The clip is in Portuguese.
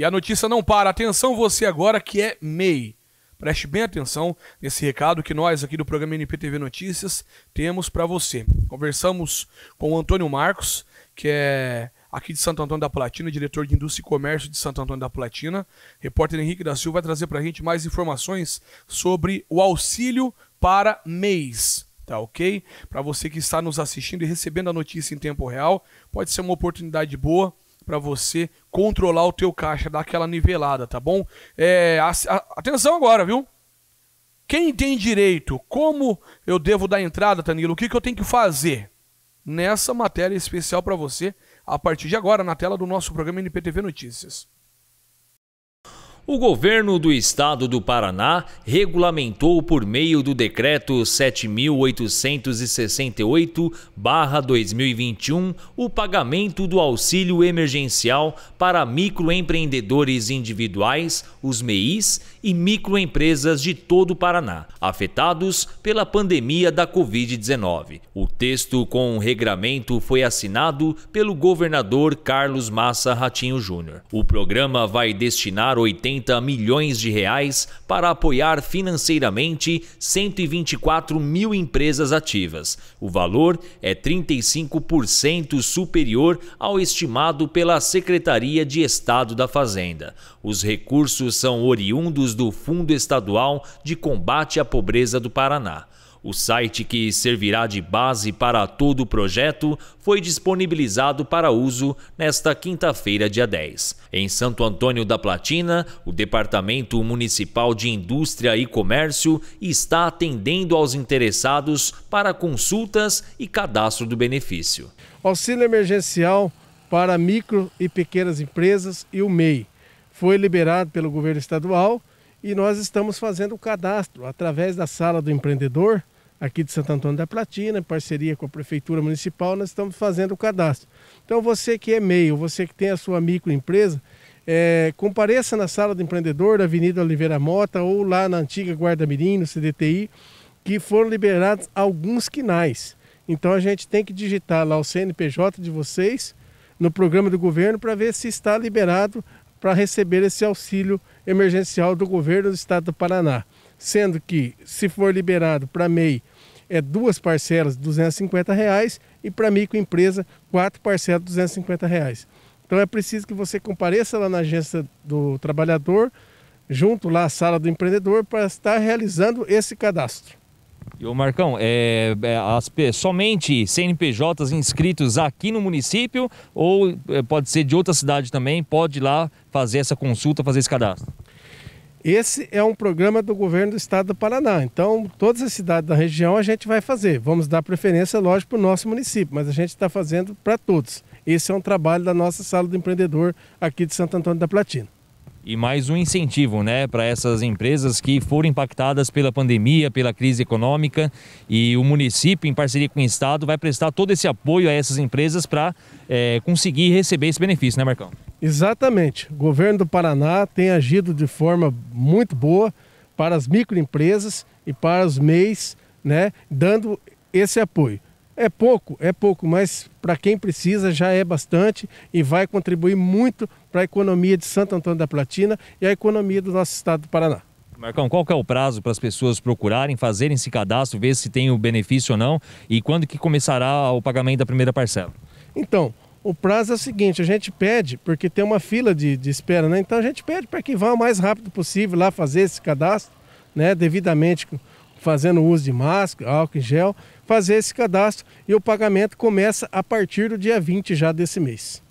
E a notícia não para. Atenção você agora que é MEI. Preste bem atenção nesse recado que nós aqui do programa NPTV Notícias temos para você. Conversamos com o Antônio Marcos, que é aqui de Santo Antônio da Platina, diretor de Indústria e Comércio de Santo Antônio da Platina. Repórter Henrique da Silva vai trazer para a gente mais informações sobre o auxílio para mês, Tá ok? Para você que está nos assistindo e recebendo a notícia em tempo real, pode ser uma oportunidade boa para você controlar o teu caixa, dar aquela nivelada, tá bom? É, a, a, atenção agora, viu? Quem tem direito? Como eu devo dar entrada, Danilo? O que, que eu tenho que fazer? Nessa matéria especial para você, a partir de agora, na tela do nosso programa NPTV Notícias. O governo do estado do Paraná regulamentou por meio do decreto 7868/2021 o pagamento do auxílio emergencial para microempreendedores individuais, os MEIs, e microempresas de todo o Paraná, afetados pela pandemia da COVID-19. O texto com o regramento foi assinado pelo governador Carlos Massa Ratinho Júnior. O programa vai destinar 80 130 milhões de reais para apoiar financeiramente 124 mil empresas ativas. O valor é 35% superior ao estimado pela Secretaria de Estado da Fazenda. Os recursos são oriundos do Fundo Estadual de Combate à Pobreza do Paraná. O site que servirá de base para todo o projeto foi disponibilizado para uso nesta quinta-feira, dia 10. Em Santo Antônio da Platina, o Departamento Municipal de Indústria e Comércio está atendendo aos interessados para consultas e cadastro do benefício. Auxílio emergencial para micro e pequenas empresas e o MEI foi liberado pelo governo estadual e nós estamos fazendo o cadastro através da sala do empreendedor aqui de Santo Antônio da Platina, em parceria com a Prefeitura Municipal, nós estamos fazendo o cadastro. Então você que é meio, você que tem a sua microempresa, é, compareça na sala do empreendedor da Avenida Oliveira Mota ou lá na antiga Guarda Mirim, no CDTI, que foram liberados alguns quinais. Então a gente tem que digitar lá o CNPJ de vocês no programa do governo para ver se está liberado para receber esse auxílio emergencial do governo do estado do Paraná. Sendo que, se for liberado para MEI é duas parcelas de 250 reais e para microempresa quatro parcelas de 250 reais. Então é preciso que você compareça lá na agência do trabalhador, junto lá à sala do empreendedor, para estar realizando esse cadastro. E o Marcão, é, é, as, somente CNPJs inscritos aqui no município ou é, pode ser de outra cidade também, pode ir lá fazer essa consulta, fazer esse cadastro? Esse é um programa do governo do estado do Paraná. Então, todas as cidades da região a gente vai fazer. Vamos dar preferência, lógico, para o nosso município, mas a gente está fazendo para todos. Esse é um trabalho da nossa sala do empreendedor aqui de Santo Antônio da Platina. E mais um incentivo né, para essas empresas que foram impactadas pela pandemia, pela crise econômica. E o município, em parceria com o Estado, vai prestar todo esse apoio a essas empresas para é, eh, conseguir receber esse benefício, né, Marcão? Exatamente. O governo do Paraná tem agido de forma muito boa para as microempresas e para os MEIs, né, dando esse apoio. É pouco, é pouco, mas para quem precisa já é bastante e vai contribuir muito para a economia de Santo Antônio da Platina e a economia do nosso estado do Paraná. Marcão, qual que é o prazo para as pessoas procurarem, fazerem esse cadastro, ver se tem o benefício ou não e quando que começará o pagamento da primeira parcela? Então, o prazo é o seguinte, a gente pede, porque tem uma fila de, de espera, né? Então a gente pede para que vá o mais rápido possível lá fazer esse cadastro, né? Devidamente fazendo uso de máscara, álcool em gel, fazer esse cadastro e o pagamento começa a partir do dia 20 já desse mês.